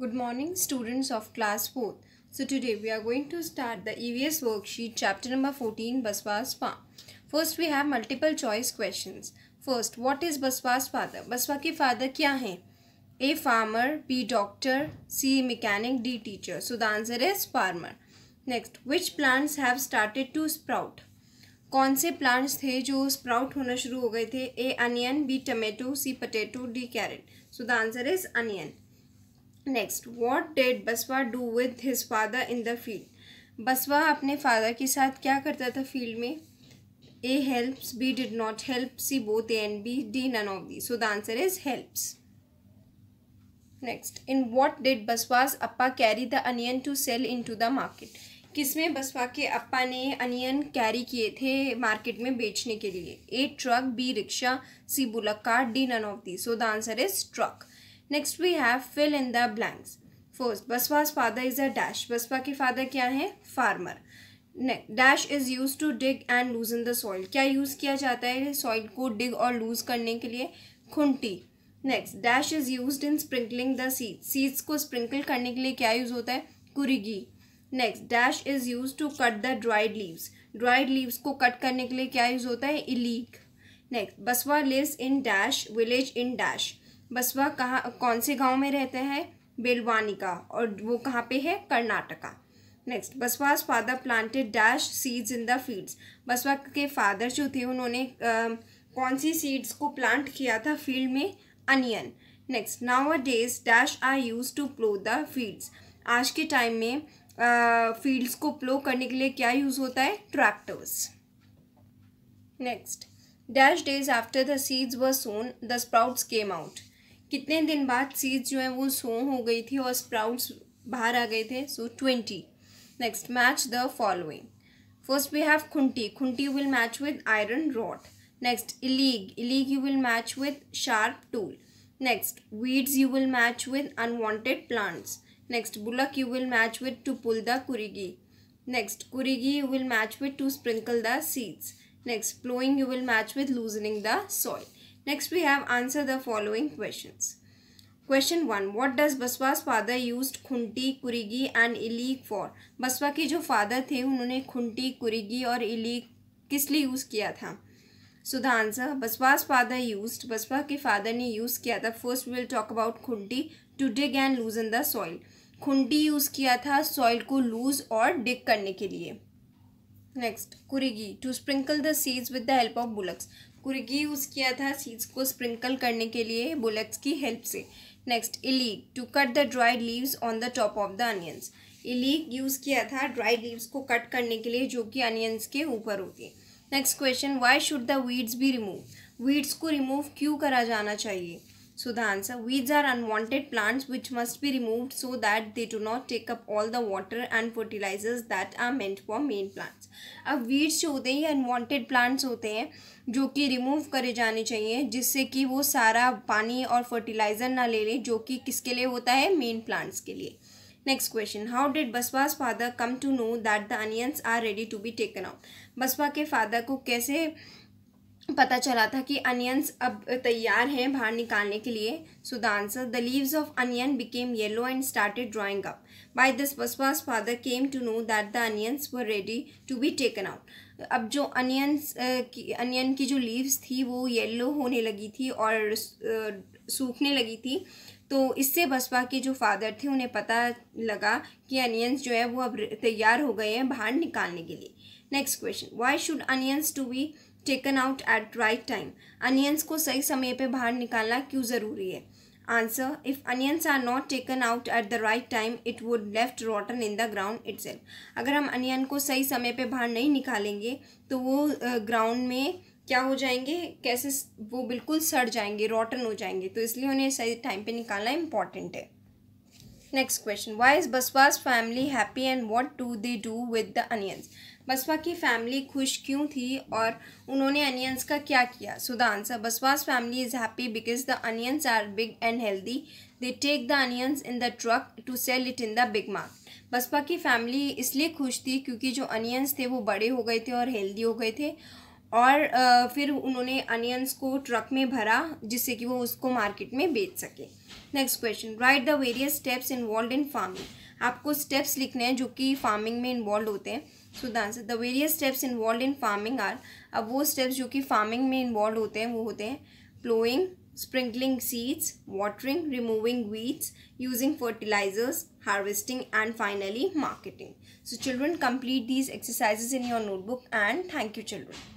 Good morning students of class 4. So today we are going to start the EVS worksheet chapter number 14 Baswa's Spa. First we have multiple choice questions. First what is Baswa's father? Baswa के father क्या हैं? A farmer, B doctor, C mechanic, D teacher. So the answer is farmer. Next which plants have started to sprout? कौन से plants थे जो sprout होना शुरू हो गए थे A onion B tomato C potato D carrot so the answer is onion next what did Basava do with his father in the field Basava अपने फादर के साथ क्या करता था फील्ड में A helps B did not help C both A and B D none of the so the answer is helps next in what did Basava's appa carry the onion to sell in to the market किसमें बसवा के अप्पा ने onion carry किए थे market में बेचने के लिए A truck B rickshaw C bullock cart D none of the so the answer is truck next we have fill in the blanks force Basava's father is a dash Basava के father क्या है farmer dash is use to dig and loose in the soil क्या use किया जाता है soil को डिग और loose करने के लिए खुंटी next dash is use in sprinkling the seed seeds को स्प्रिंकल करने के लिए क्या यूज़ होता है कुरिगी next dash is use to cut the dried leaves dried leaves को कट करने के लिए क्या यूज़ होता है इलीक next Basava lives in dash village in dash Basava कहाँ कौन से गांव में रहते हैं बेलवानी का और वो कहाँ पे है Karnataka next Basava's father planted dash seeds in the fields Basava के फादर जो थे उन्होंने कौन सी सीड्स को प्लांट किया था फील्ड में onion next nowadays dash I use to plough the fields आज के टाइम में फील्ड्स को प्लो करने के लिए क्या यूज़ होता है tractors next dash days after the seeds were sown the sprouts came out कितने दिन बाद सीड्स जो है वो सो हो गई थी और स्प्राउट्स बाहर आ गए थे so twenty next match the following first we have खुंटी खुंटी will match with iron rod next इलीग इलीग you will match with sharp tool next weeds you will match with unwanted plants next bullock you will match with to pull the कुरीगी next कुरीगी you will match with to sprinkle the seeds next ploughing you will match with loosening the soil Next we have answer the following questions. Question one what does Basava's father use खुंटी कुरीगी and इलीक for Basava के जो father थे उन्होंने खुंटी कुरीगी और इलीक किस लिए यूज़ किया था so the answer Basava's father use Basava के फादर ने यूज़ किया था फर्स्ट विल टॉक अबाउट खुंटी to dig and loose in the soil खुंटी यूज़ किया था सॉइल को लूज और डिग करने के लिए नेक्स्ट कुरीगी to sprinkle the seeds with the help of bullocks कुर्गी यूज़ किया था सीड्स को स्प्रिंकल करने के लिए बुलेट्स की हेल्प से नेक्स्ट इलीग to cut the dried leaves on the top of the onions इलीग यूज़ किया था ड्राइड लीव्स को कट करने के लिए जो कि अनियंस के ऊपर होती है next question why should the weeds be remove weeds को रिमूव क्यों करा जाना चाहिए So the answer, weeds are unwanted plants which must be removed so that they do not take up all the water and fertilizers that are meant for main plants. अब weeds जो होते हैं ये unwanted plants होते हैं जो कि remove करे जाने चाहिए जिससे कि वो सारा पानी और fertilizer ना ले ले जो कि किसके लिए होता है main plants के लिए next question how did Basava's father come to know that the onions are ready to be taken out Basava के फादर को कैसे पता चला था कि अनियंस अब तैयार हैं बाहर निकालने के लिए so the answer the leaves of onion became yellow and started drying up by this Basava's father came to know that the onions were ready to be taken out अब जो अनियंस की अनियन की जो लीव्स थी वो yellow होने लगी थी और सूखने लगी थी तो इससे बसपा के जो फादर थे उन्हें पता लगा कि अनियंस जो है वो अब तैयार हो गए हैं बाहर निकालने के लिए next question why should onions to be taken out at right time onions को सही समय पर बाहर निकालना क्यों ज़रूरी है if onions are not taken out at the right time it it left left in the ground ground itself. अगर हम अनियन को सही समय पे बाहर नहीं निकालेंगे तो वो ग्राउंड में क्या हो जाएंगे कैसे वो बिल्कुल सड़ जाएंगे रॉटन हो जाएंगे तो इसलिए उन्हें सही टाइम पे निकालना इम्पॉर्टेंट है next question why is Basava's family happy and what do they do with the onions Basava की फैमिली खुश क्यों थी और उन्होंने अनियंस का क्या किया so the answer Basava's family is happy because the onions are big and healthy they take the onions in the truck to sell it in the big market Basava की फैमिली इसलिए खुश थी क्योंकि जो अनियंस थे वो बड़े हो गए थे और हेल्दी हो गए थे और फिर उन्होंने अनियंस को ट्रक में भरा जिससे कि वो उसको मार्केट में बेच सके next question write the various steps involve in farming आपको स्टेप्स लिखने हैं जो कि फार्मिंग में इन्वॉल्व होते हैं so the answer the various steps involve in farming are अब वो स्टेप्स जो कि फार्मिंग में इन्वॉल्व होते हैं वो होते हैं ploughing sprinkling seeds watering removing weeds using fertilisers harvesting and finally marketing so children complete these exercises in your notebook and thank you children